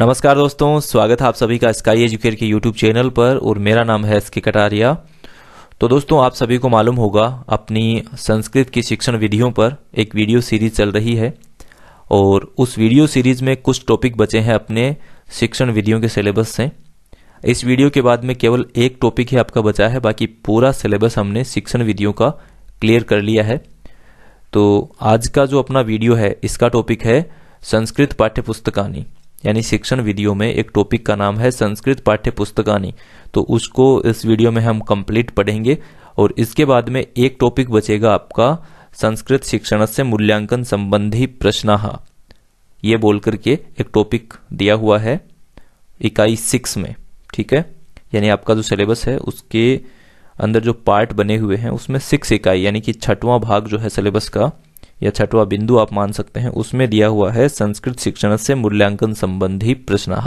नमस्कार दोस्तों स्वागत है आप सभी का स्काई एजुकेट के यूट्यूब चैनल पर और मेरा नाम है एस के कटारिया तो दोस्तों आप सभी को मालूम होगा अपनी संस्कृत की शिक्षण विधियों पर एक वीडियो सीरीज चल रही है और उस वीडियो सीरीज में कुछ टॉपिक बचे हैं अपने शिक्षण विधियों के सिलेबस से इस वीडियो के बाद में केवल एक टॉपिक ही आपका बचा है बाकी पूरा सिलेबस हमने शिक्षण विधियों का क्लियर कर लिया है तो आज का जो अपना वीडियो है इसका टॉपिक है संस्कृत पाठ्य पुस्तकानी यानी शिक्षण वीडियो में एक टॉपिक का नाम है संस्कृत पाठ्य पुस्तकानी तो उसको इस वीडियो में हम कंप्लीट पढ़ेंगे और इसके बाद में एक टॉपिक बचेगा आपका संस्कृत शिक्षण से मूल्यांकन संबंधी प्रश्न ये बोल करके एक टॉपिक दिया हुआ है इकाई सिक्स में ठीक है यानी आपका जो सिलेबस है उसके अंदर जो पार्ट बने हुए हैं उसमें सिक्स इकाई यानी कि छठवां भाग जो है सिलेबस का या छठवा बिंदु आप मान सकते हैं उसमें दिया हुआ है संस्कृत शिक्षण से मूल्यांकन संबंधी प्रश्न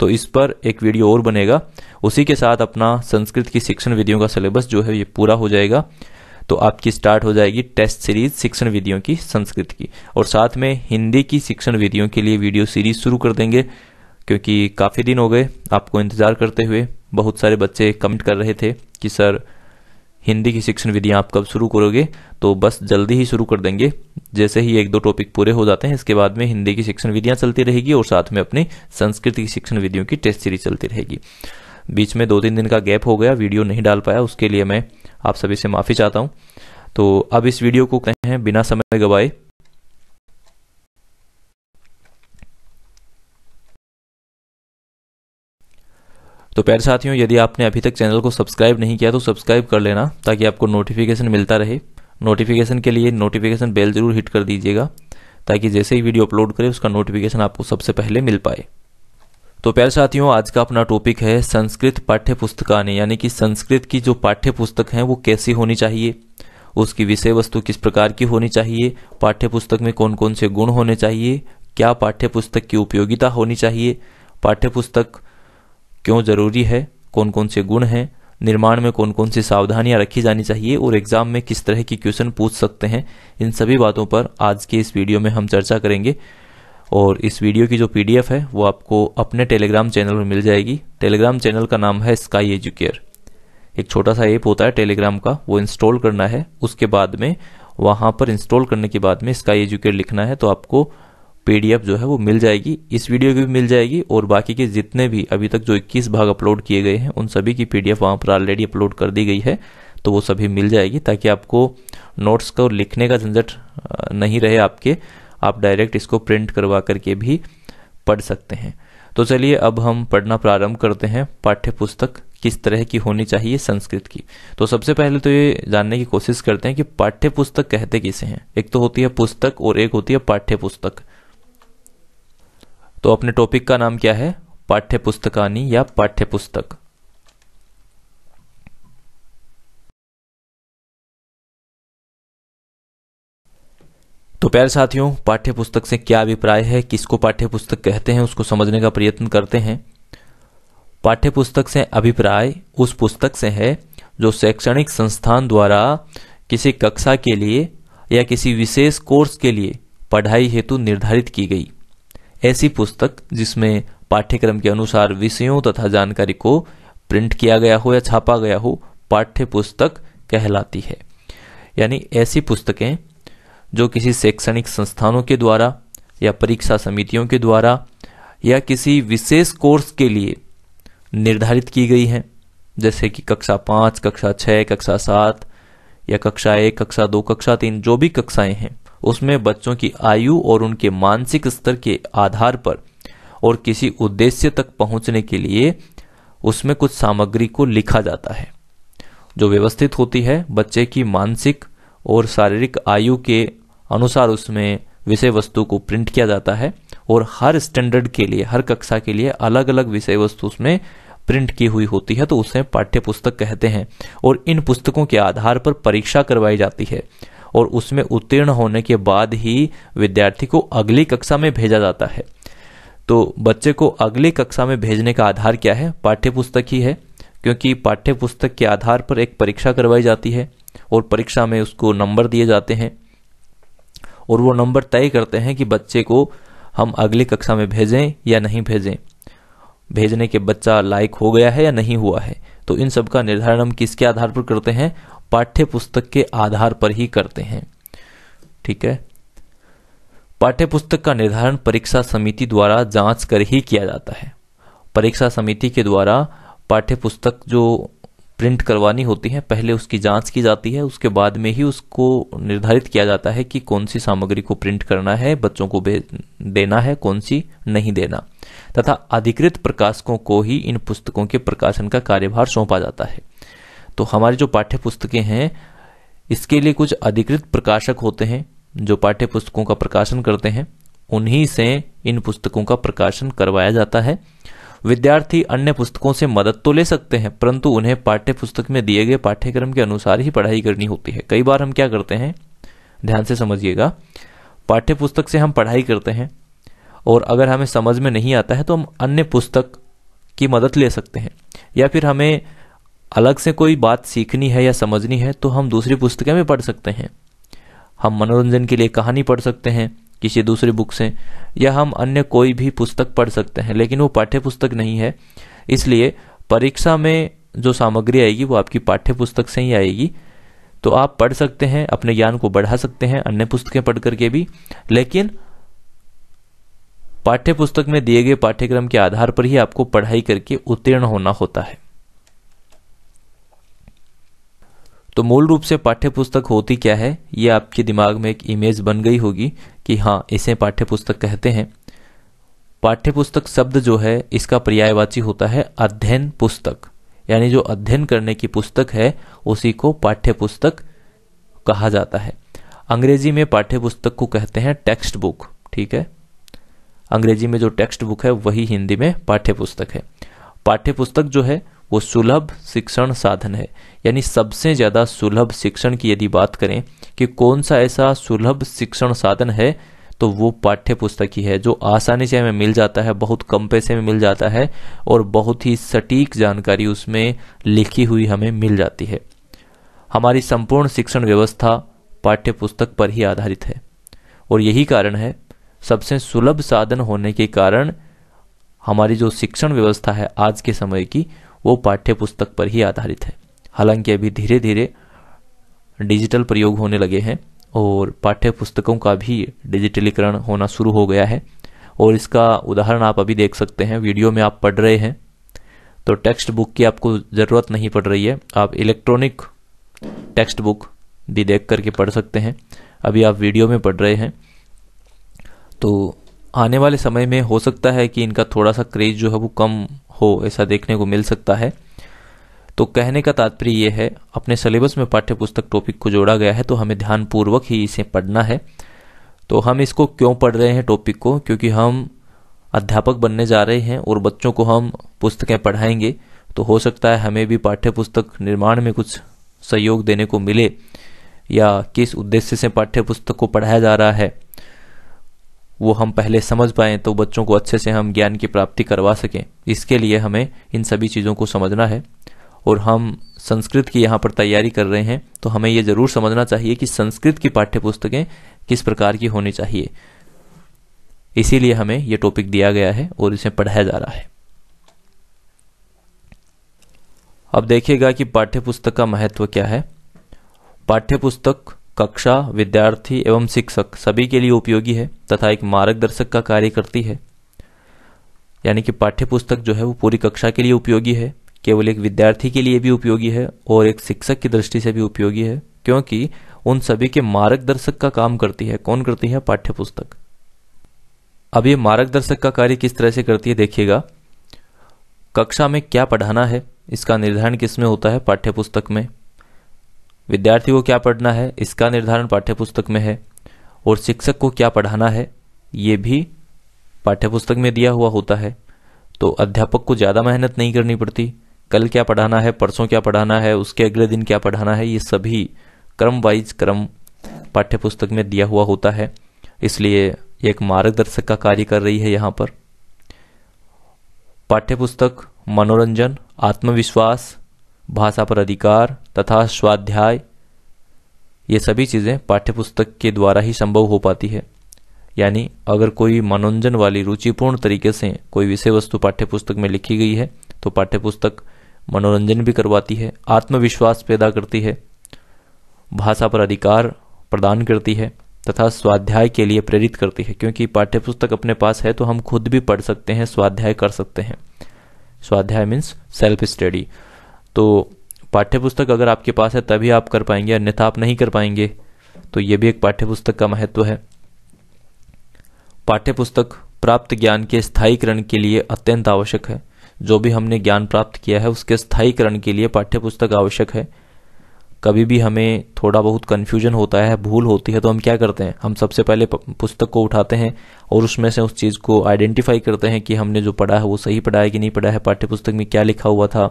तो इस पर एक वीडियो और बनेगा उसी के साथ अपना संस्कृत की शिक्षण विधियों का सिलेबस जो है ये पूरा हो जाएगा तो आपकी स्टार्ट हो जाएगी टेस्ट सीरीज शिक्षण विधियों की संस्कृत की और साथ में हिंदी की शिक्षण विधियों के लिए वीडियो सीरीज शुरू कर देंगे क्योंकि काफ़ी दिन हो गए आपको इंतज़ार करते हुए बहुत सारे बच्चे कमेंट कर रहे थे कि सर हिंदी की शिक्षण विधियाँ आप कब शुरू करोगे तो बस जल्दी ही शुरू कर देंगे जैसे ही एक दो टॉपिक पूरे हो जाते हैं इसके बाद में हिंदी की शिक्षण विधियाँ चलती रहेगी और साथ में अपनी संस्कृत की शिक्षण विधियों की टेस्ट सीरीज चलती रहेगी बीच में दो तीन दिन का गैप हो गया वीडियो नहीं डाल पाया उसके लिए मैं आप सभी से माफ़ी चाहता हूँ तो अब इस वीडियो को कहें बिना समय गवाए तो प्यारे साथियों यदि आपने अभी तक चैनल को सब्सक्राइब नहीं किया तो सब्सक्राइब कर लेना ताकि आपको नोटिफिकेशन मिलता रहे नोटिफिकेशन के लिए नोटिफिकेशन बेल जरूर हिट कर दीजिएगा ताकि जैसे ही वीडियो अपलोड करें उसका नोटिफिकेशन आपको सबसे पहले मिल पाए तो प्यारे साथियों आज का अपना टॉपिक है संस्कृत पाठ्य पुस्तकानी यानी कि संस्कृत की जो पाठ्य पुस्तक हैं वो कैसी होनी चाहिए उसकी विषय वस्तु किस प्रकार की होनी चाहिए पाठ्य पुस्तक में कौन कौन से गुण होने चाहिए क्या पाठ्य पुस्तक की उपयोगिता होनी चाहिए पाठ्य पुस्तक क्यों ज़रूरी है कौन कौन से गुण हैं निर्माण में कौन कौन सी सावधानियां रखी जानी चाहिए और एग्जाम में किस तरह की क्वेश्चन पूछ सकते हैं इन सभी बातों पर आज के इस वीडियो में हम चर्चा करेंगे और इस वीडियो की जो पीडीएफ है वो आपको अपने टेलीग्राम चैनल में मिल जाएगी टेलीग्राम चैनल का नाम है स्काई एजुकेयर एक छोटा सा ऐप होता है टेलीग्राम का वो इंस्टॉल करना है उसके बाद में वहाँ पर इंस्टॉल करने के बाद में स्काई एजुकेयर लिखना है तो आपको पीडीएफ जो है वो मिल जाएगी इस वीडियो की भी मिल जाएगी और बाकी के जितने भी अभी तक जो 21 भाग अपलोड किए गए हैं उन सभी की पीडीएफ वहाँ पर ऑलरेडी अपलोड कर दी गई है तो वो सभी मिल जाएगी ताकि आपको नोट्स को लिखने का झंझट नहीं रहे आपके आप डायरेक्ट इसको प्रिंट करवा करके भी पढ़ सकते हैं तो चलिए अब हम पढ़ना प्रारंभ करते हैं पाठ्य पुस्तक किस तरह की होनी चाहिए संस्कृत की तो सबसे पहले तो ये जानने की कोशिश करते हैं कि पाठ्य पुस्तक कहते किसे हैं एक तो होती है पुस्तक और एक होती है पाठ्य पुस्तक तो अपने टॉपिक का नाम क्या है पाठ्य पुस्तकानी या पाठ्य पुस्तक तो प्यारे साथियों पाठ्य पुस्तक से क्या अभिप्राय है किसको पाठ्य पुस्तक कहते हैं उसको समझने का प्रयत्न करते हैं पाठ्य पुस्तक से अभिप्राय उस पुस्तक से है जो शैक्षणिक संस्थान द्वारा किसी कक्षा के लिए या किसी विशेष कोर्स के लिए पढ़ाई हेतु निर्धारित की गई ऐसी पुस्तक जिसमें पाठ्यक्रम के अनुसार विषयों तथा जानकारी को प्रिंट किया गया हो या छापा गया हो पाठ्य पुस्तक कहलाती है यानी ऐसी पुस्तकें जो किसी शैक्षणिक संस्थानों के द्वारा या परीक्षा समितियों के द्वारा या किसी विशेष कोर्स के लिए निर्धारित की गई हैं जैसे कि कक्षा पाँच कक्षा छः कक्षा सात या कक्षा एक कक्षा दो कक्षा तीन जो भी कक्षाएं हैं उसमें बच्चों की आयु और उनके मानसिक स्तर के आधार पर और किसी उद्देश्य तक पहुंचने के लिए उसमें कुछ सामग्री को लिखा जाता है जो व्यवस्थित होती है बच्चे की मानसिक और शारीरिक आयु के अनुसार उसमें विषय वस्तु को प्रिंट किया जाता है और हर स्टैंडर्ड के लिए हर कक्षा के लिए अलग अलग विषय वस्तु उसमें प्रिंट की हुई होती है तो उसे पाठ्य पुस्तक कहते हैं और इन पुस्तकों के आधार पर परीक्षा करवाई जाती है और उसमें उत्तीर्ण होने के बाद ही विद्यार्थी को अगली कक्षा में भेजा जाता है तो बच्चे को अगली कक्षा में भेजने का आधार क्या है पाठ्यपुस्तक ही है क्योंकि पाठ्यपुस्तक के आधार पर एक परीक्षा करवाई जाती है और परीक्षा में उसको नंबर दिए जाते हैं और वो नंबर तय करते हैं कि बच्चे को हम अगली कक्षा में भेजें या नहीं भेजें भेजने के बच्चा लायक हो गया है या नहीं हुआ है तो इन सब का निर्धारण हम किसके आधार पर करते हैं पाठ्य पुस्तक के आधार पर ही करते हैं ठीक है पाठ्य पुस्तक का निर्धारण परीक्षा समिति द्वारा जांच कर ही किया जाता है परीक्षा समिति के द्वारा पाठ्य पुस्तक जो प्रिंट करवानी होती है पहले उसकी जांच की जाती है उसके बाद में ही उसको निर्धारित किया जाता है कि कौन सी सामग्री को प्रिंट करना है बच्चों को देना है कौन सी नहीं देना तथा अधिकृत प्रकाशकों को ही इन पुस्तकों के प्रकाशन का कार्यभार सौंपा जाता है तो हमारी जो पाठ्य पुस्तकें हैं इसके लिए कुछ अधिकृत प्रकाशक होते हैं जो पाठ्य पुस्तकों का प्रकाशन करते हैं उन्हीं से इन पुस्तकों का प्रकाशन करवाया जाता है विद्यार्थी अन्य पुस्तकों से मदद तो ले सकते हैं परंतु उन्हें पाठ्य पुस्तक में दिए गए पाठ्यक्रम के अनुसार ही पढ़ाई करनी होती है कई बार हम क्या करते हैं ध्यान से समझिएगा पाठ्य पुस्तक से हम पढ़ाई करते हैं और अगर हमें समझ में नहीं आता है तो हम अन्य पुस्तक की मदद ले सकते हैं या फिर हमें अलग से कोई बात सीखनी है या समझनी है तो हम दूसरी पुस्तकें में पढ़ सकते हैं हम मनोरंजन के लिए कहानी पढ़ सकते हैं किसी दूसरी बुक से या हम अन्य कोई भी पुस्तक पढ़ सकते हैं लेकिन वो पाठ्य पुस्तक नहीं है इसलिए परीक्षा में जो सामग्री आएगी वो आपकी पाठ्य पुस्तक से ही आएगी तो आप पढ़ सकते हैं अपने ज्ञान को बढ़ा सकते हैं अन्य पुस्तकें पढ़ करके भी लेकिन पाठ्य पुस्तक में दिए गए पाठ्यक्रम के आधार पर ही आपको पढ़ाई करके उत्तीर्ण होना होता है तो मूल रूप से पाठ्य पुस्तक होती क्या है ये आपके दिमाग में एक इमेज बन गई होगी कि हाँ इसे पाठ्य पुस्तक कहते हैं पाठ्य पुस्तक शब्द जो है इसका पर्यायवाची होता है अध्ययन पुस्तक यानी जो अध्ययन करने की पुस्तक है उसी को पाठ्य पुस्तक कहा जाता है अंग्रेजी में पाठ्य पुस्तक को कहते हैं टेक्स्ट बुक ठीक है अंग्रेजी में जो टेक्स्ट बुक है वही हिंदी में पाठ्य पुस्तक है पाठ्य पुस्तक जो है वो सुलभ शिक्षण साधन है यानी सबसे ज़्यादा सुलभ शिक्षण की यदि बात करें कि कौन सा ऐसा सुलभ शिक्षण साधन है तो वो पाठ्य पुस्तक ही है जो आसानी से हमें मिल जाता है बहुत कम पैसे में मिल जाता है और बहुत ही सटीक जानकारी उसमें लिखी हुई हमें मिल जाती है हमारी संपूर्ण शिक्षण व्यवस्था पाठ्य पुस्तक पर ही आधारित है और यही कारण है सबसे सुलभ साधन होने के कारण हमारी जो शिक्षण व्यवस्था है आज के समय की वो पाठ्य पुस्तक पर ही आधारित है हालांकि अभी धीरे धीरे डिजिटल प्रयोग होने लगे हैं और पाठ्य पुस्तकों का भी डिजिटलीकरण होना शुरू हो गया है और इसका उदाहरण आप अभी देख सकते हैं वीडियो में आप पढ़ रहे हैं तो टेक्स्ट बुक की आपको ज़रूरत नहीं पड़ रही है आप इलेक्ट्रॉनिक टेक्स्ट बुक भी देख करके पढ़ सकते हैं अभी आप वीडियो में पढ़ रहे हैं तो आने वाले समय में हो सकता है कि इनका थोड़ा सा क्रेज जो है वो कम हो ऐसा देखने को मिल सकता है तो कहने का तात्पर्य यह है अपने सिलेबस में पाठ्य पुस्तक टॉपिक को जोड़ा गया है तो हमें ध्यानपूर्वक ही इसे पढ़ना है तो हम इसको क्यों पढ़ रहे हैं टॉपिक को क्योंकि हम अध्यापक बनने जा रहे हैं और बच्चों को हम पुस्तकें पढ़ाएंगे तो हो सकता है हमें भी पाठ्य पुस्तक निर्माण में कुछ सहयोग देने को मिले या किस उद्देश्य से पाठ्य पुस्तक को पढ़ाया जा रहा है वो हम पहले समझ पाए तो बच्चों को अच्छे से हम ज्ञान की प्राप्ति करवा सकें इसके लिए हमें इन सभी चीज़ों को समझना है और हम संस्कृत की यहाँ पर तैयारी कर रहे हैं तो हमें ये ज़रूर समझना चाहिए कि संस्कृत की पाठ्य पुस्तकें किस प्रकार की होनी चाहिए इसीलिए हमें यह टॉपिक दिया गया है और इसे पढ़ाया जा रहा है अब देखिएगा कि पाठ्य पुस्तक का महत्व क्या है पाठ्य पुस्तक कक्षा विद्यार्थी एवं शिक्षक सभी के लिए उपयोगी है तथा एक मार्गदर्शक का कार्य करती है यानी कि पाठ्य पुस्तक जो है वो पूरी कक्षा के लिए उपयोगी है केवल एक विद्यार्थी के लिए भी उपयोगी है और एक शिक्षक की दृष्टि से भी उपयोगी है क्योंकि उन सभी के मार्गदर्शक का काम करती है कौन करती है पाठ्य पुस्तक अब ये मार्गदर्शक का कार्य किस तरह से करती है देखिएगा कक्षा में क्या पढ़ाना है इसका निर्धारण किसमें होता है पाठ्यपुस्तक में विद्यार्थी को क्या पढ़ना है इसका निर्धारण पाठ्यपुस्तक में है और शिक्षक को क्या पढ़ाना है ये भी पाठ्यपुस्तक में दिया हुआ होता है तो अध्यापक को ज़्यादा मेहनत नहीं करनी पड़ती कल क्या पढ़ाना है परसों क्या पढ़ाना है उसके अगले दिन क्या पढ़ाना है ये सभी क्रम वाइज क्रम पाठ्यपुस्तक में दिया हुआ होता है इसलिए एक मार्गदर्शक का कार्य कर रही है यहाँ पर पाठ्यपुस्तक मनोरंजन आत्मविश्वास भाषा पर अधिकार तथा स्वाध्याय ये सभी चीज़ें पाठ्यपुस्तक के द्वारा ही संभव हो पाती है यानी अगर कोई मनोरंजन वाली रुचिपूर्ण तरीके से कोई विषय वस्तु पाठ्यपुस्तक में लिखी गई है तो पाठ्यपुस्तक मनोरंजन भी करवाती है आत्मविश्वास पैदा करती है भाषा पर अधिकार प्रदान करती है तथा स्वाध्याय के लिए प्रेरित करती है क्योंकि पाठ्यपुस्तक अपने पास है तो हम खुद भी पढ़ सकते हैं स्वाध्याय कर सकते हैं स्वाध्याय मीन्स सेल्फ स्टडी तो पाठ्यपुस्तक अगर आपके पास है तभी आप कर पाएंगे अन्यथा आप नहीं कर पाएंगे तो ये भी एक पाठ्यपुस्तक का महत्व है पाठ्य पुस्तक प्राप्त ज्ञान के स्थायीकरण के लिए अत्यंत आवश्यक है जो भी हमने ज्ञान प्राप्त किया है उसके स्थायीकरण के लिए पाठ्यपुस्तक आवश्यक है कभी भी हमें थोड़ा बहुत कन्फ्यूजन होता है भूल होती है तो हम क्या करते हैं हम सबसे पहले पुस्तक को उठाते हैं और उसमें से उस चीज़ को आइडेंटिफाई करते हैं कि हमने जो पढ़ा है वो सही पढ़ा है कि नहीं पढ़ा है पाठ्यपुस्तक में क्या लिखा हुआ था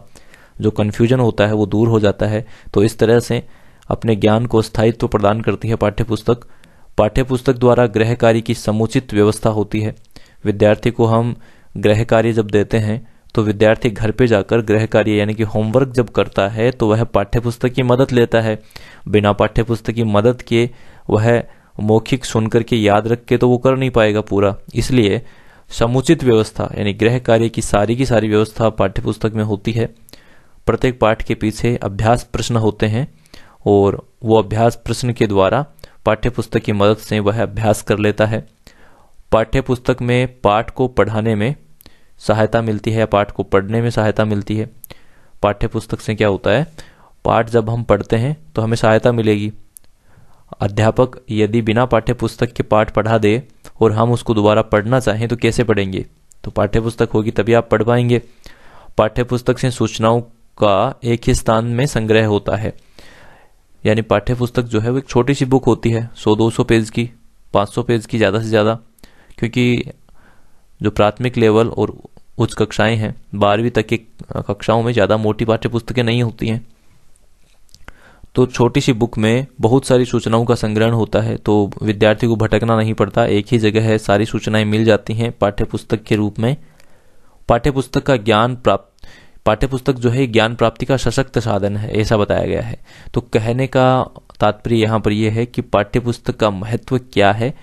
जो कन्फ्यूजन होता है वो दूर हो जाता है तो इस तरह से अपने ज्ञान को स्थायित्व प्रदान करती है पाठ्यपुस्तक पाठ्यपुस्तक द्वारा ग्रह कार्य की समुचित व्यवस्था होती है विद्यार्थी को हम ग्रह कार्य जब देते हैं तो विद्यार्थी घर पे जाकर ग्रह कार्य यानी कि होमवर्क जब करता है तो वह पाठ्यपुस्तक की मदद लेता है बिना पाठ्यपुस्तक की मदद के वह मौखिक सुनकर के याद रख के तो वो कर नहीं पाएगा पूरा इसलिए समुचित व्यवस्था यानी ग्रह कार्य की सारी की सारी व्यवस्था पाठ्यपुस्तक में होती है प्रत्येक पाठ के पीछे अभ्यास प्रश्न होते हैं और वो अभ्यास प्रश्न के द्वारा पाठ्य पुस्तक की मदद से वह अभ्यास कर लेता है पाठ्य पुस्तक में पाठ को पढ़ाने में सहायता मिलती है पाठ को पढ़ने में सहायता मिलती है पाठ्य पुस्तक से क्या होता है पाठ जब हम पढ़ते हैं तो हमें सहायता मिलेगी अध्यापक यदि बिना पाठ्य पुस्तक के पाठ पढ़ा दे और हम उसको दोबारा पढ़ना चाहें तो कैसे पढ़ेंगे तो पाठ्यपुस्तक होगी तभी आप पढ़ पाएंगे पाठ्य पुस्तक से सूचनाओं का एक ही स्थान में संग्रह होता है यानी पाठ्य पुस्तक जो है वो एक छोटी सी बुक होती है 100-200 पेज की 500 पेज की ज़्यादा से ज़्यादा क्योंकि जो प्राथमिक लेवल और उच्च कक्षाएं हैं बारहवीं तक की कक्षाओं में ज़्यादा मोटी पाठ्य पुस्तकें नहीं होती हैं तो छोटी सी बुक में बहुत सारी सूचनाओं का संग्रहण होता है तो विद्यार्थी को भटकना नहीं पड़ता एक ही जगह है सारी सूचनाएं मिल जाती हैं पाठ्य पुस्तक के रूप में पाठ्य पुस्तक का ज्ञान प्राप्त पाठ्यपुस्तक जो है ज्ञान प्राप्ति का सशक्त साधन है ऐसा बताया गया है तो कहने का तात्पर्य यहाँ पर यह है कि पाठ्यपुस्तक का महत्व क्या है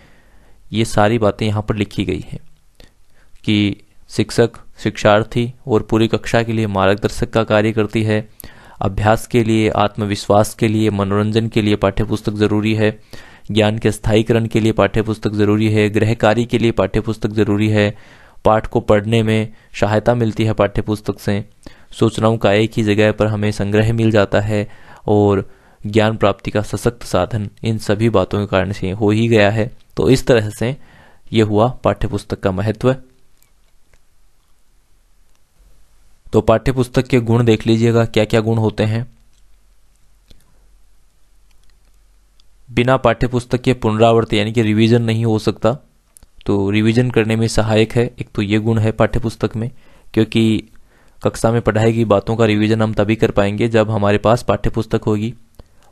ये सारी बातें यहाँ पर लिखी गई हैं कि शिक्षक शिक्षार्थी और पूरी कक्षा के लिए मार्गदर्शक का कार्य करती है अभ्यास के लिए आत्मविश्वास के लिए मनोरंजन के लिए पाठ्यपुस्तक जरूरी है ज्ञान के स्थायीकरण के लिए पाठ्यपुस्तक जरूरी है गृह कार्य के लिए पाठ्यपुस्तक जरूरी है पाठ को पढ़ने में सहायता मिलती है पाठ्यपुस्तक से सूचनाओं का एक ही जगह पर हमें संग्रह मिल जाता है और ज्ञान प्राप्ति का सशक्त साधन इन सभी बातों के कारण से हो ही गया है तो इस तरह से यह हुआ पाठ्यपुस्तक का महत्व तो पाठ्यपुस्तक के गुण देख लीजिएगा क्या क्या गुण होते हैं बिना पाठ्यपुस्तक के पुनरावर्त यानी कि रिवीजन नहीं हो सकता तो रिवीजन करने में सहायक है एक तो ये गुण है पाठ्यपुस्तक में क्योंकि कक्षा में पढ़ाई गई बातों का रिवीजन हम तभी कर पाएंगे जब हमारे पास पाठ्यपुस्तक होगी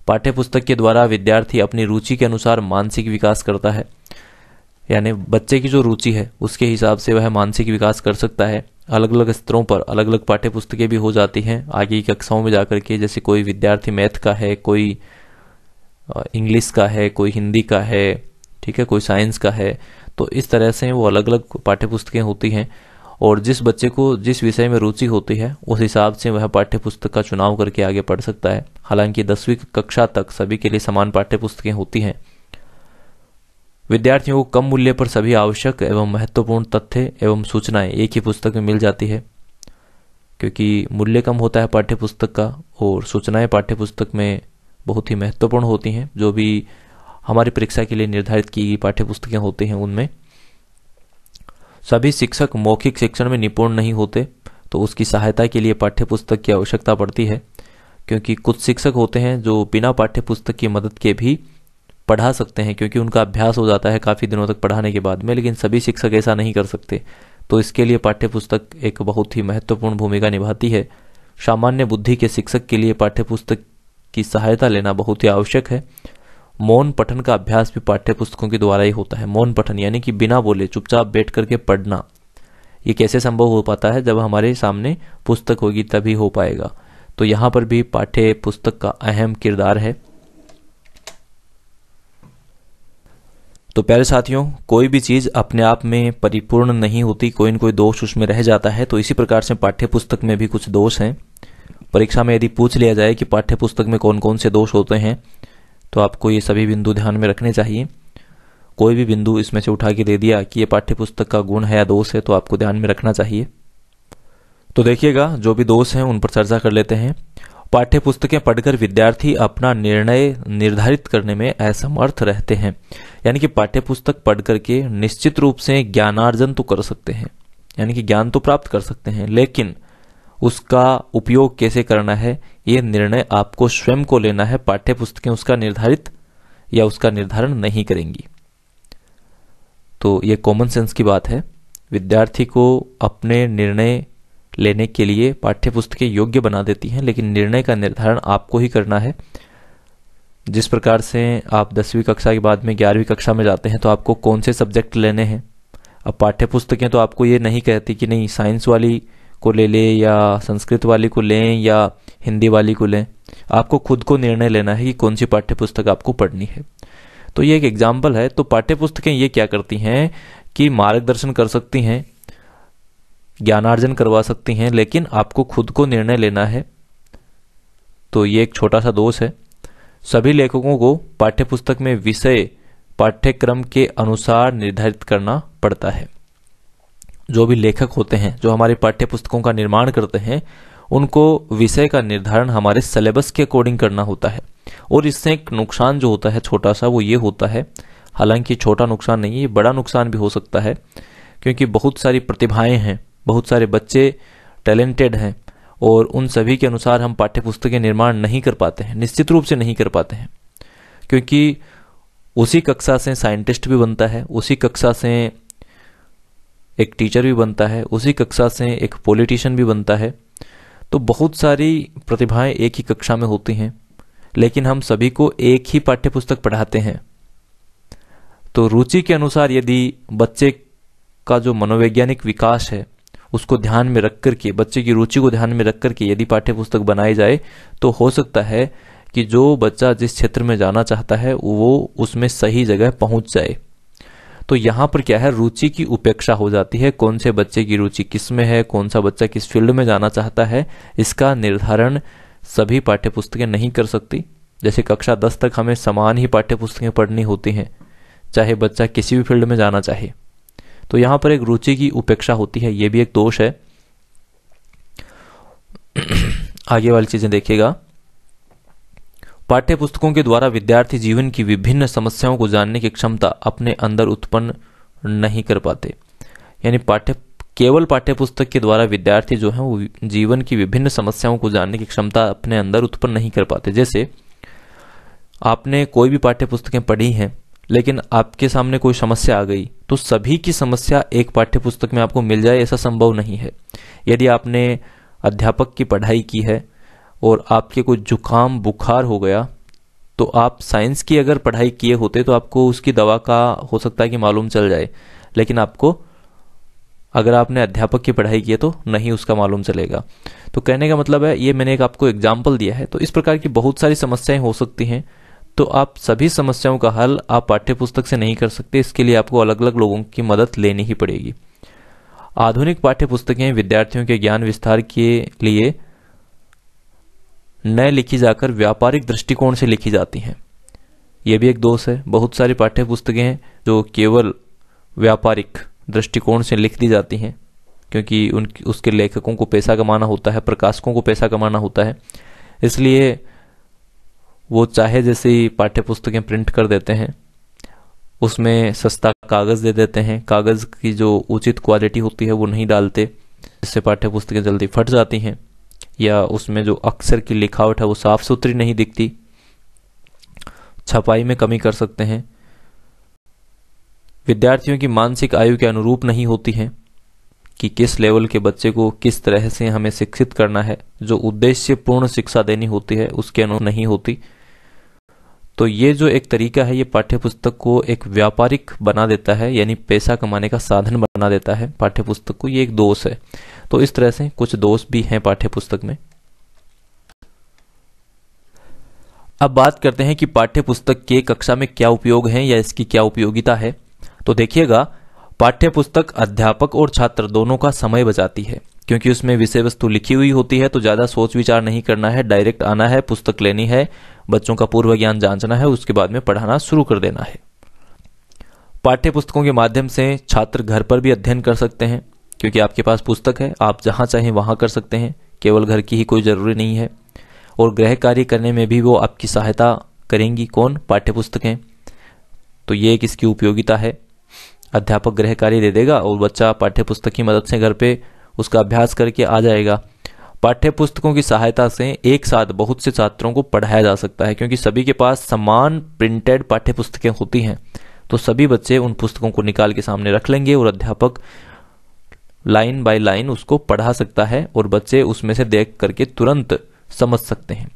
पाठ्यपुस्तक के द्वारा विद्यार्थी अपनी रुचि के अनुसार मानसिक विकास करता है यानी बच्चे की जो रुचि है उसके हिसाब से वह मानसिक विकास कर सकता है अलग अलग स्तरों पर अलग अलग पाठ्य पुस्तकें भी हो जाती हैं आगे की कक्षाओं में जाकर के जैसे कोई विद्यार्थी मैथ का है कोई इंग्लिश का है कोई हिंदी का है ठीक है कोई साइंस का है तो इस तरह से वो अलग अलग पाठ्य पुस्तकें होती हैं और जिस बच्चे को जिस विषय में रुचि होती है उस हिसाब से वह पाठ्य पुस्तक का चुनाव करके आगे पढ़ सकता है हालांकि दसवीं कक्षा तक सभी के लिए समान पाठ्य पुस्तकें होती हैं विद्यार्थियों को कम मूल्य पर सभी आवश्यक एवं महत्वपूर्ण तथ्य एवं सूचनाएं एक ही पुस्तक में मिल जाती है क्योंकि मूल्य कम होता है पाठ्य पुस्तक का और सूचनाएं पाठ्य पुस्तक में बहुत ही महत्वपूर्ण होती हैं जो भी हमारी परीक्षा के लिए निर्धारित की गई पाठ्य पुस्तकें होती हैं उनमें सभी शिक्षक मौखिक शिक्षण में निपुण नहीं होते तो उसकी सहायता के लिए पाठ्य पुस्तक की आवश्यकता पड़ती है क्योंकि कुछ शिक्षक होते हैं जो बिना पाठ्य पुस्तक की मदद के भी पढ़ा सकते हैं क्योंकि उनका अभ्यास हो जाता है काफ़ी दिनों तक पढ़ाने के बाद में लेकिन सभी शिक्षक ऐसा नहीं कर सकते तो इसके लिए पाठ्य पुस्तक एक बहुत ही महत्वपूर्ण भूमिका निभाती है सामान्य बुद्धि के शिक्षक के लिए पाठ्य पुस्तक की सहायता लेना बहुत ही आवश्यक है मौन पठन का अभ्यास भी पाठ्य पुस्तकों के द्वारा ही होता है मौन पठन यानी कि बिना बोले चुपचाप बैठ करके पढ़ना ये कैसे संभव हो पाता है जब हमारे सामने पुस्तक होगी तभी हो पाएगा तो यहां पर भी पाठ्य पुस्तक का अहम किरदार है तो प्यारे साथियों कोई भी चीज़ अपने आप में परिपूर्ण नहीं होती कोई न कोई दोष उसमें रह जाता है तो इसी प्रकार से पाठ्य पुस्तक में भी कुछ दोष हैं परीक्षा में यदि पूछ लिया जाए कि पाठ्य पुस्तक में कौन कौन से दोष होते हैं तो आपको ये सभी बिंदु ध्यान में रखने चाहिए कोई भी बिंदु इसमें से उठा के दे दिया कि ये पाठ्यपुस्तक का गुण है या दोष है तो आपको ध्यान में रखना चाहिए तो देखिएगा जो भी दोष हैं उन पर चर्चा कर लेते हैं पाठ्य पुस्तकें पढ़कर विद्यार्थी अपना निर्णय निर्धारित करने में असमर्थ रहते हैं यानी कि पाठ्य पुस्तक पढ़ करके निश्चित रूप से ज्ञानार्जन तो कर सकते हैं यानी कि ज्ञान तो प्राप्त कर सकते हैं लेकिन उसका उपयोग कैसे करना है ये निर्णय आपको स्वयं को लेना है पाठ्य पुस्तकें उसका निर्धारित या उसका निर्धारण नहीं करेंगी तो ये कॉमन सेंस की बात है विद्यार्थी को अपने निर्णय लेने के लिए पाठ्य पुस्तकें योग्य बना देती हैं लेकिन निर्णय का निर्धारण आपको ही करना है जिस प्रकार से आप दसवीं कक्षा के बाद में ग्यारहवीं कक्षा में जाते हैं तो आपको कौन से सब्जेक्ट लेने हैं अब पाठ्य पुस्तकें तो आपको ये नहीं कहती कि नहीं साइंस वाली को ले लें या संस्कृत वाली को लें या हिंदी वाली को लें आपको खुद को निर्णय लेना है कि कौन सी पाठ्यपुस्तक आपको पढ़नी है तो ये एक एग्जाम्पल है तो पाठ्यपुस्तकें ये क्या करती हैं कि मार्गदर्शन कर सकती हैं ज्ञानार्जन करवा सकती हैं लेकिन आपको खुद को निर्णय लेना है तो ये एक छोटा सा दोष है सभी लेखकों को पाठ्यपुस्तक में विषय पाठ्यक्रम के अनुसार निर्धारित करना पड़ता है जो भी लेखक होते हैं जो हमारे पाठ्य पुस्तकों का निर्माण करते हैं उनको विषय का निर्धारण हमारे सिलेबस के अकॉर्डिंग करना होता है और इससे एक नुकसान जो होता है छोटा सा वो ये होता है हालांकि छोटा नुकसान नहीं है बड़ा नुकसान भी हो सकता है क्योंकि बहुत सारी प्रतिभाएं हैं बहुत सारे बच्चे टैलेंटेड हैं और उन सभी के अनुसार हम पाठ्य पुस्तकें निर्माण नहीं कर पाते हैं निश्चित रूप से नहीं कर पाते हैं क्योंकि उसी कक्षा से साइंटिस्ट भी बनता है उसी कक्षा से एक टीचर भी बनता है उसी कक्षा से एक पॉलिटिशियन भी बनता है तो बहुत सारी प्रतिभाएं एक ही कक्षा में होती हैं लेकिन हम सभी को एक ही पाठ्य पुस्तक पढ़ाते हैं तो रुचि के अनुसार यदि बच्चे का जो मनोवैज्ञानिक विकास है उसको ध्यान में रख करके बच्चे की रुचि को ध्यान में रख करके यदि पाठ्य पुस्तक बनाई जाए तो हो सकता है कि जो बच्चा जिस क्षेत्र में जाना चाहता है वो उसमें सही जगह पहुंच जाए तो यहाँ पर क्या है रुचि की उपेक्षा हो जाती है कौन से बच्चे की रुचि किस में है कौन सा बच्चा किस फील्ड में जाना चाहता है इसका निर्धारण सभी पाठ्य पुस्तकें नहीं कर सकती जैसे कक्षा दस तक हमें समान ही पाठ्य पुस्तकें पढ़नी होती हैं चाहे बच्चा किसी भी फील्ड में जाना चाहे तो यहाँ पर एक रुचि की उपेक्षा होती है ये भी एक दोष है आगे वाली चीज़ें देखिएगा पाठ्य पुस्तकों के द्वारा विद्यार्थी जीवन की विभिन्न समस्याओं को जानने की क्षमता अपने अंदर उत्पन्न नहीं कर पाते यानी पाठ्य केवल पाठ्यपुस्तक के द्वारा विद्यार्थी जो है वो जीवन की विभिन्न समस्याओं को जानने की क्षमता अपने अंदर उत्पन्न नहीं कर पाते जैसे आपने कोई भी पाठ्य पुस्तकें पढ़ी हैं लेकिन आपके सामने कोई समस्या आ गई तो सभी की समस्या एक पाठ्य पुस्तक में आपको मिल जाए ऐसा संभव नहीं है यदि आपने अध्यापक की पढ़ाई की है और आपके को जुकाम बुखार हो गया तो आप साइंस की अगर पढ़ाई किए होते तो आपको उसकी दवा का हो सकता है कि मालूम चल जाए लेकिन आपको अगर आपने अध्यापक की पढ़ाई की है तो नहीं उसका मालूम चलेगा तो कहने का मतलब है ये मैंने एक आपको एग्जाम्पल दिया है तो इस प्रकार की बहुत सारी समस्याएं हो सकती हैं तो आप सभी समस्याओं का हल आप पाठ्यपुस्तक से नहीं कर सकते इसके लिए आपको अलग अलग लोगों की मदद लेनी ही पड़ेगी आधुनिक पाठ्य पुस्तकें विद्यार्थियों के ज्ञान विस्तार के लिए न लिखी जाकर व्यापारिक दृष्टिकोण से लिखी जाती हैं यह भी एक दोष है बहुत सारी पाठ्य पुस्तकें हैं जो केवल व्यापारिक दृष्टिकोण से लिख दी जाती हैं क्योंकि उन उसके लेखकों को पैसा कमाना होता है प्रकाशकों को पैसा कमाना होता है इसलिए वो चाहे जैसे ही पाठ्य पुस्तकें प्रिंट कर देते हैं उसमें सस्ता कागज़ दे देते हैं कागज़ की जो उचित क्वालिटी होती है वो नहीं डालते जिससे पाठ्य पुस्तकें जल्दी फट जाती हैं या उसमें जो अक्षर की लिखावट है वो साफ सुथरी नहीं दिखती छपाई में कमी कर सकते हैं विद्यार्थियों की मानसिक आयु के अनुरूप नहीं होती है कि किस लेवल के बच्चे को किस तरह से हमें शिक्षित करना है जो उद्देश्य पूर्ण शिक्षा देनी होती है उसके अनुरूप नहीं होती तो ये जो एक तरीका है ये पाठ्य पुस्तक को एक व्यापारिक बना देता है यानी पैसा कमाने का साधन बना देता है पाठ्य पुस्तक को ये एक दोष है तो इस तरह से कुछ दोष भी हैं पाठ्य पुस्तक में अब बात करते हैं कि पाठ्य पुस्तक के कक्षा में क्या उपयोग है या इसकी क्या उपयोगिता है तो देखिएगा पाठ्य पुस्तक अध्यापक और छात्र दोनों का समय बचाती है क्योंकि उसमें विषय वस्तु लिखी हुई होती है तो ज़्यादा सोच विचार नहीं करना है डायरेक्ट आना है पुस्तक लेनी है बच्चों का पूर्व ज्ञान जांचना है उसके बाद में पढ़ाना शुरू कर देना है पाठ्य पुस्तकों के माध्यम से छात्र घर पर भी अध्ययन कर सकते हैं क्योंकि आपके पास पुस्तक है आप जहाँ चाहें वहाँ कर सकते हैं केवल घर की ही कोई ज़रूरी नहीं है और गृह कार्य करने में भी वो आपकी सहायता करेंगी कौन पाठ्य पुस्तकें तो ये एक इसकी उपयोगिता है अध्यापक गृह कार्य दे देगा और बच्चा पाठ्य पुस्तक की मदद से घर पे उसका अभ्यास करके आ जाएगा पाठ्य पुस्तकों की सहायता से एक साथ बहुत से छात्रों को पढ़ाया जा सकता है क्योंकि सभी के पास समान प्रिंटेड पाठ्य पुस्तकें होती हैं तो सभी बच्चे उन पुस्तकों को निकाल के सामने रख लेंगे और अध्यापक लाइन बाय लाइन उसको पढ़ा सकता है और बच्चे उसमें से देख करके तुरंत समझ सकते हैं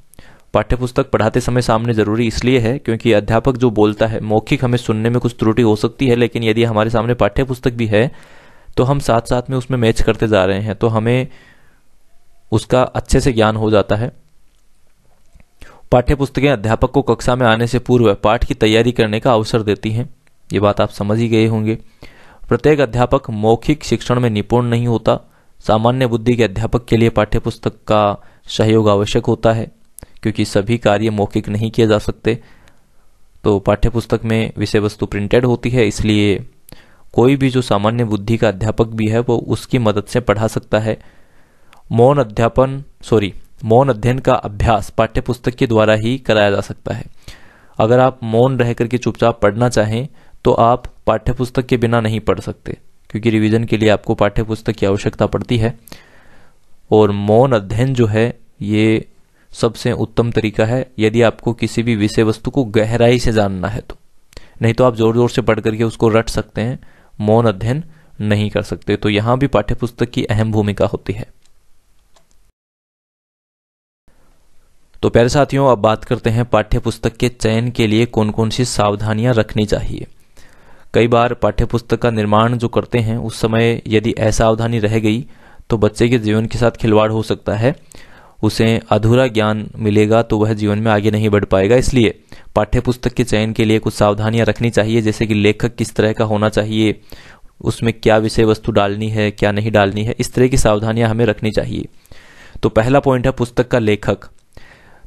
पाठ्य पुस्तक पढ़ाते समय सामने जरूरी इसलिए है क्योंकि अध्यापक जो बोलता है मौखिक हमें सुनने में कुछ त्रुटि हो सकती है लेकिन यदि हमारे सामने पाठ्य पुस्तक भी है तो हम साथ साथ में उसमें मैच करते जा रहे हैं तो हमें उसका अच्छे से ज्ञान हो जाता है पाठ्य पुस्तकें अध्यापक को कक्षा में आने से पूर्व पाठ की तैयारी करने का अवसर देती हैं ये बात आप समझ ही गए होंगे प्रत्येक अध्यापक मौखिक शिक्षण में निपुण नहीं होता सामान्य बुद्धि के अध्यापक के लिए पाठ्य पुस्तक का सहयोग आवश्यक होता है क्योंकि सभी कार्य मौखिक नहीं किए जा सकते तो पाठ्य पुस्तक में विषय वस्तु प्रिंटेड होती है इसलिए कोई भी जो सामान्य बुद्धि का अध्यापक भी है वो उसकी मदद से पढ़ा सकता है मौन अध्यापन सॉरी मौन अध्ययन का अभ्यास पाठ्य पुस्तक के द्वारा ही कराया जा सकता है अगर आप मौन रह करके चुपचाप पढ़ना चाहें तो आप पाठ्य पुस्तक के बिना नहीं पढ़ सकते क्योंकि रिवीजन के लिए आपको पाठ्य पुस्तक की आवश्यकता पड़ती है और मौन अध्ययन जो है ये सबसे उत्तम तरीका है यदि आपको किसी भी विषय वस्तु को गहराई से जानना है तो नहीं तो आप जोर जोर से पढ़ करके उसको रट सकते हैं मौन अध्ययन नहीं कर सकते तो यहां भी पाठ्यपुस्तक की अहम भूमिका होती है तो प्यारे साथियों अब बात करते हैं पाठ्यपुस्तक के चयन के लिए कौन कौन सी सावधानियां रखनी चाहिए कई बार पाठ्यपुस्तक का निर्माण जो करते हैं उस समय यदि असावधानी रह गई तो बच्चे के जीवन के साथ खिलवाड़ हो सकता है उसे अधूरा ज्ञान मिलेगा तो वह जीवन में आगे नहीं बढ़ पाएगा इसलिए पाठ्य पुस्तक के चयन के लिए कुछ सावधानियां रखनी चाहिए जैसे कि लेखक किस तरह का होना चाहिए उसमें क्या विषय वस्तु डालनी है क्या नहीं डालनी है इस तरह की सावधानियां हमें रखनी चाहिए तो पहला पॉइंट है पुस्तक का लेखक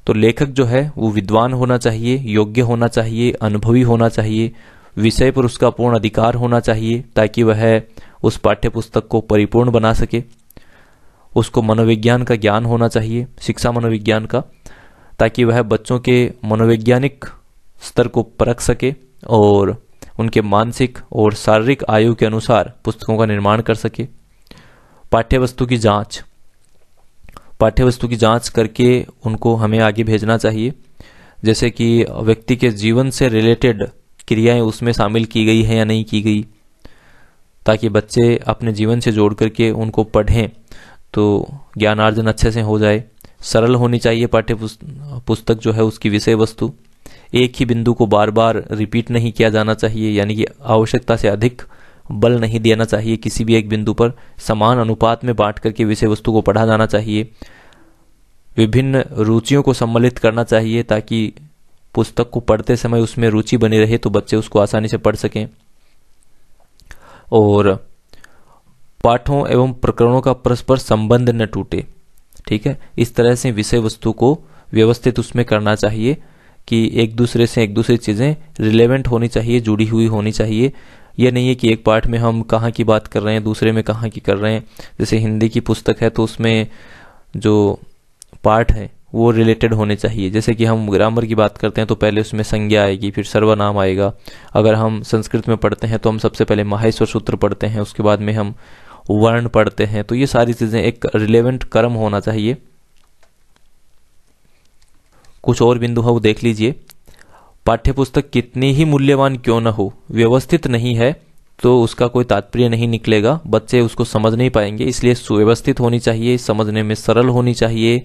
तो लेखक जो है वो विद्वान होना चाहिए योग्य होना चाहिए अनुभवी होना चाहिए विषय पर उसका पूर्ण अधिकार होना चाहिए ताकि वह उस पाठ्य पुस्तक को परिपूर्ण बना सके उसको मनोविज्ञान का ज्ञान होना चाहिए शिक्षा मनोविज्ञान का ताकि वह बच्चों के मनोवैज्ञानिक स्तर को परख सके और उनके मानसिक और शारीरिक आयु के अनुसार पुस्तकों का निर्माण कर सके पाठ्य वस्तु की जांच पाठ्य वस्तु की जांच करके उनको हमें आगे भेजना चाहिए जैसे कि व्यक्ति के जीवन से रिलेटेड क्रियाएं उसमें शामिल की गई हैं या नहीं की गई ताकि बच्चे अपने जीवन से जोड़ करके उनको पढ़ें तो ज्ञानार्जन अच्छे से हो जाए सरल होनी चाहिए पाठ्य पुस्तक जो है उसकी विषय वस्तु एक ही बिंदु को बार बार रिपीट नहीं किया जाना चाहिए यानी कि आवश्यकता से अधिक बल नहीं देना चाहिए किसी भी एक बिंदु पर समान अनुपात में बांट करके विषय वस्तु को पढ़ा जाना चाहिए विभिन्न रुचियों को सम्मिलित करना चाहिए ताकि पुस्तक को पढ़ते समय उसमें रुचि बनी रहे तो बच्चे उसको आसानी से पढ़ सकें और पाठों एवं प्रकरणों का परस्पर संबंध न टूटे ठीक है इस तरह से विषय वस्तु को व्यवस्थित उसमें करना चाहिए कि एक दूसरे से एक दूसरी चीज़ें रिलेवेंट होनी चाहिए जुड़ी हुई होनी चाहिए यह नहीं है कि एक पाठ में हम कहाँ की बात कर रहे हैं दूसरे में कहाँ की कर रहे हैं जैसे हिंदी की पुस्तक है तो उसमें जो पाठ है वो रिलेटेड होने चाहिए जैसे कि हम ग्रामर की बात करते हैं तो पहले उसमें संज्ञा आएगी फिर सर्वनाम आएगा अगर हम संस्कृत में पढ़ते हैं तो हम सबसे पहले माहेश्वर सूत्र पढ़ते हैं उसके बाद में हम वर्ण पढ़ते हैं तो ये सारी चीज़ें एक रिलेवेंट कर्म होना चाहिए कुछ और बिंदु है वो देख लीजिए पाठ्यपुस्तक कितनी ही मूल्यवान क्यों ना हो व्यवस्थित नहीं है तो उसका कोई तात्पर्य नहीं निकलेगा बच्चे उसको समझ नहीं पाएंगे इसलिए सुव्यवस्थित होनी चाहिए समझने में सरल होनी चाहिए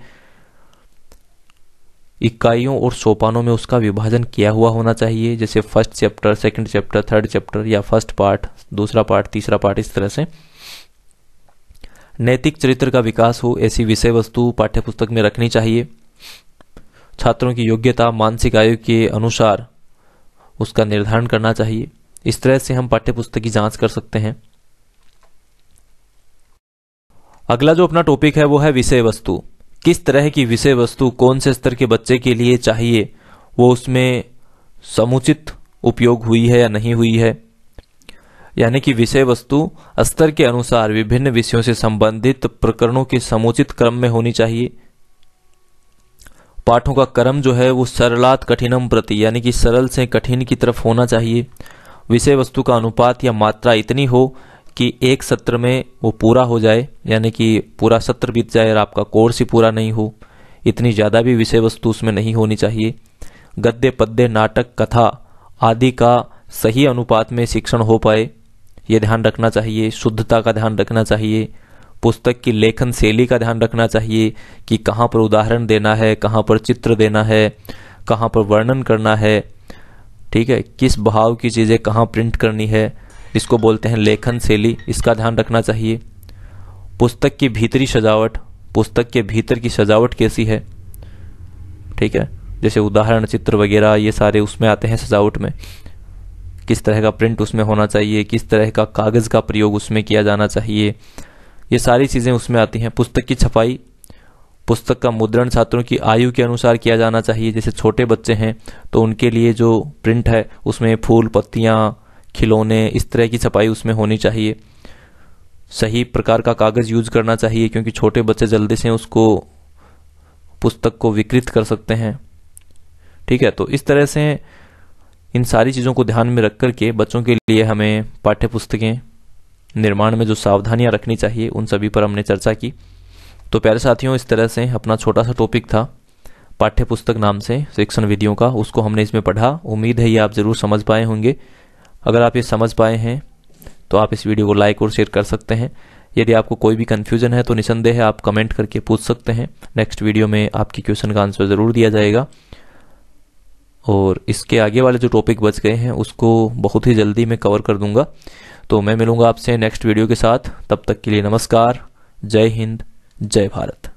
इकाइयों और सोपानों में उसका विभाजन किया हुआ होना चाहिए जैसे first chapter second chapter third chapter या फर्स्ट पार्ट दूसरा पार्ट तीसरा पार्ट इस तरह से नैतिक चरित्र का विकास हो ऐसी विषय वस्तु पाठ्यपुस्तक में रखनी चाहिए छात्रों की योग्यता मानसिक आयु के अनुसार उसका निर्धारण करना चाहिए इस तरह से हम पाठ्यपुस्तक की जांच कर सकते हैं अगला जो अपना टॉपिक है वो है विषय वस्तु किस तरह की विषय वस्तु कौन से स्तर के बच्चे के लिए चाहिए वो उसमें समुचित उपयोग हुई है या नहीं हुई है यानी कि विषय वस्तु स्तर के अनुसार विभिन्न विषयों से संबंधित प्रकरणों के समुचित क्रम में होनी चाहिए पाठों का क्रम जो है वो सरलात कठिनम प्रति यानी कि सरल से कठिन की तरफ होना चाहिए विषय वस्तु का अनुपात या मात्रा इतनी हो कि एक सत्र में वो पूरा हो जाए यानी कि पूरा सत्र बीत जाए और आपका कोर्स ही पूरा नहीं हो इतनी ज़्यादा भी विषय वस्तु उसमें नहीं होनी चाहिए गद्य पद्य नाटक कथा आदि का सही अनुपात में शिक्षण हो पाए ये ध्यान रखना चाहिए शुद्धता का ध्यान रखना चाहिए पुस्तक की लेखन शैली का ध्यान रखना चाहिए कि कहाँ पर उदाहरण देना है कहाँ पर चित्र देना है कहाँ पर वर्णन करना है ठीक है किस भाव की चीज़ें कहाँ प्रिंट करनी है इसको बोलते हैं लेखन शैली इसका ध्यान रखना चाहिए पुस्तक की भीतरी सजावट पुस्तक के भीतर की सजावट कैसी है ठीक है जैसे उदाहरण चित्र वगैरह ये सारे उसमें आते हैं सजावट में किस तरह का प्रिंट उसमें होना चाहिए किस तरह का कागज़ का प्रयोग उसमें किया जाना चाहिए ये सारी चीज़ें उसमें आती हैं पुस्तक की छपाई पुस्तक का मुद्रण छात्रों की आयु के अनुसार किया जाना चाहिए जैसे छोटे बच्चे हैं तो उनके लिए जो प्रिंट है उसमें फूल पत्तियाँ खिलौने इस तरह की छपाई उसमें होनी चाहिए सही प्रकार का कागज़ यूज करना चाहिए क्योंकि छोटे बच्चे जल्दी से उसको पुस्तक को विकृत कर सकते हैं ठीक है तो इस तरह से इन सारी चीज़ों को ध्यान में रख कर के बच्चों के लिए हमें पाठ्य पुस्तकें निर्माण में जो सावधानियाँ रखनी चाहिए उन सभी पर हमने चर्चा की तो प्यारे साथियों इस तरह से अपना छोटा सा टॉपिक था पाठ्य पुस्तक नाम से शिक्षण विधियों का उसको हमने इसमें पढ़ा उम्मीद है ये आप ज़रूर समझ पाए होंगे अगर आप ये समझ पाए हैं तो आप इस वीडियो को लाइक और शेयर कर सकते हैं यदि आपको कोई भी कन्फ्यूजन है तो निसंदेह आप कमेंट करके पूछ सकते हैं नेक्स्ट वीडियो में आपकी क्वेश्चन का आंसर ज़रूर दिया जाएगा और इसके आगे वाले जो टॉपिक बच गए हैं उसको बहुत ही जल्दी मैं कवर कर दूंगा तो मैं मिलूंगा आपसे नेक्स्ट वीडियो के साथ तब तक के लिए नमस्कार जय हिंद जय भारत